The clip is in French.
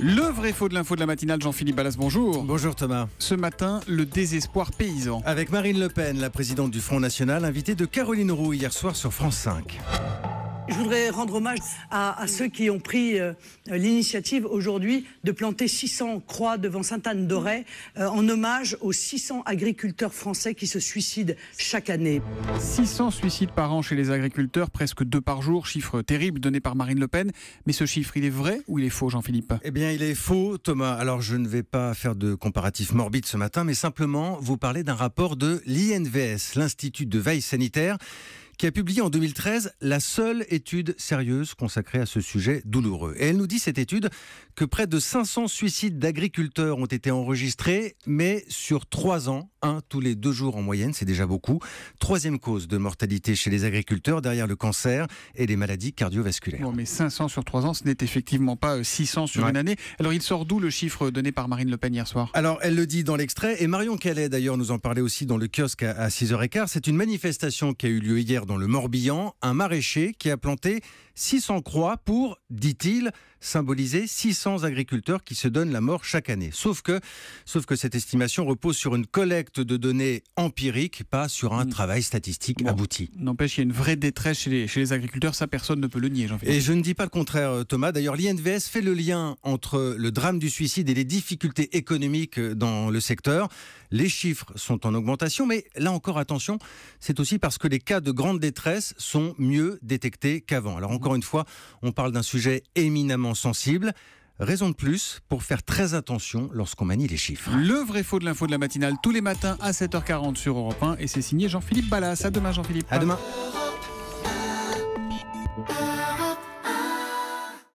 Le vrai faux de l'info de la matinale, Jean-Philippe Ballas, bonjour. Bonjour Thomas. Ce matin, le désespoir paysan. Avec Marine Le Pen, la présidente du Front National, invitée de Caroline Roux hier soir sur France 5. Je voudrais rendre hommage à, ceux qui ont pris euh, l'initiative aujourd'hui de planter 600 croix devant Sainte-Anne-d'Auray euh, en hommage aux 600 agriculteurs français qui se suicident chaque année. 600 suicides par an chez les agriculteurs, presque deux par jour, chiffre terrible donné par Marine Le Pen. Mais ce chiffre, il est vrai ou il est faux, Jean-Philippe Eh bien, il est faux, Thomas. Alors, je ne vais pas faire de comparatif morbide ce matin, mais simplement vous parler d'un rapport de l'INVS, l'Institut de veille sanitaire qui a publié en 2013 la seule étude sérieuse consacrée à ce sujet douloureux. Et elle nous dit, cette étude, que près de 500 suicides d'agriculteurs ont été enregistrés, mais sur trois ans, un tous les deux jours en moyenne, c'est déjà beaucoup. Troisième cause de mortalité chez les agriculteurs, derrière le cancer et les maladies cardiovasculaires. Non, mais 500 sur trois ans, ce n'est effectivement pas 600 euh, sur une année. Alors, il sort d'où le chiffre donné par Marine Le Pen hier soir Alors, elle le dit dans l'extrait, et Marion Calais, d'ailleurs, nous en parlait aussi dans le kiosque à 6h15. C'est une manifestation qui a eu lieu hier dans le Morbihan, un maraîcher qui a planté 600 croix pour, dit-il, symboliser 600 agriculteurs qui se donnent la mort chaque année. Sauf que, sauf que cette estimation repose sur une collecte de données empiriques, pas sur un mm. travail statistique abouti. N'empêche, il y a une vraie détresse chez les, chez les agriculteurs, ça personne ne peut le nier. Et je ne dis pas le contraire, euh, Thomas. D'ailleurs, l'INVS fait le lien entre le drame du suicide et les difficultés économiques euh, dans le secteur. Les chiffres sont en augmentation, mais là encore, attention, c'est aussi parce que les cas de grande détresse sont mieux détectés qu'avant. Alors encore mm. une fois, on parle d'un sujet éminemment sensible. Raison de plus pour faire très attention lorsqu'on manie les chiffres. Le vrai faux de l'info de la matinale, tous les matins à 7h40 sur Europe 1. Et c'est signé Jean-Philippe Ballas. À demain, Jean-Philippe. À demain.